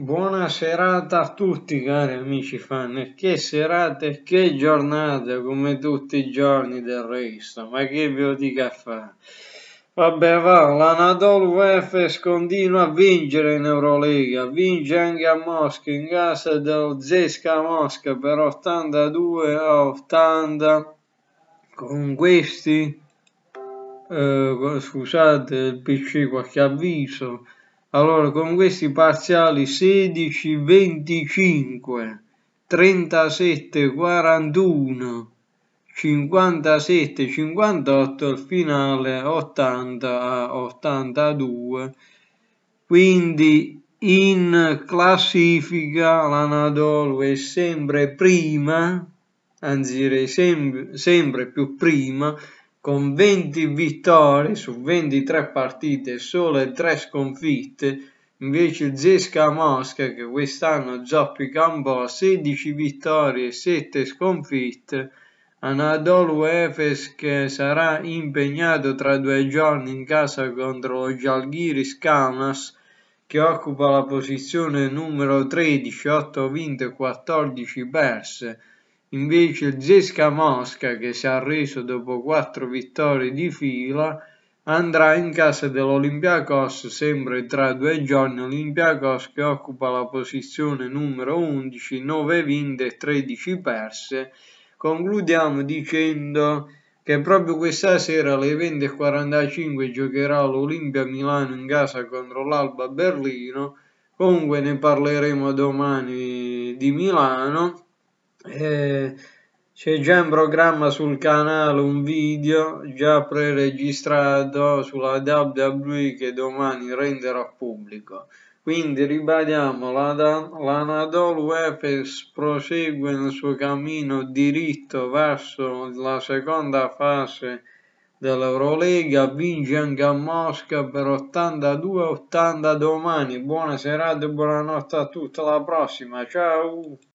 Buona serata a tutti cari amici fan e che serata e che giornata come tutti i giorni del resto, ma che ve lo dica a fare? Vabbè va, l'Anadolu Efes continua a vincere in Eurolega, vince anche a Mosca in casa del Zesca Mosca per 82 a 80 con questi, eh, scusate il PC qualche avviso, allora, con questi parziali 16, 25, 37, 41, 57, 58, il finale 80 a 82. Quindi in classifica l'Anadolu è sempre prima, anzi sempre più prima, con 20 vittorie su 23 partite, e sole 3 sconfitte, invece il Zesca Mosca che quest'anno zoppica un po', 16 vittorie e 7 sconfitte, Anadolu Efes che sarà impegnato tra due giorni in casa contro lo Jalgiris Kaunas che occupa la posizione numero 13, 8 vinte e 14 perse. Invece Zesca Mosca, che si è arreso dopo quattro vittorie di fila, andrà in casa dell'Olympiakos sempre tra due giorni. Olympiakos che occupa la posizione numero 11, 9 vinte e 13 perse. Concludiamo dicendo che proprio questa sera alle 20.45 giocherà l'Olimpia Milano in casa contro l'Alba Berlino. Comunque ne parleremo domani di Milano eh, c'è già in programma sul canale un video già preregistrato sulla WWE che domani renderà pubblico. Quindi ribadiamo, l'Anadolu Efes prosegue nel suo cammino diritto verso la seconda fase dell'Eurolega, vince anche a Mosca per 82-80 domani. Buona serata e buonanotte a tutti, alla prossima, ciao!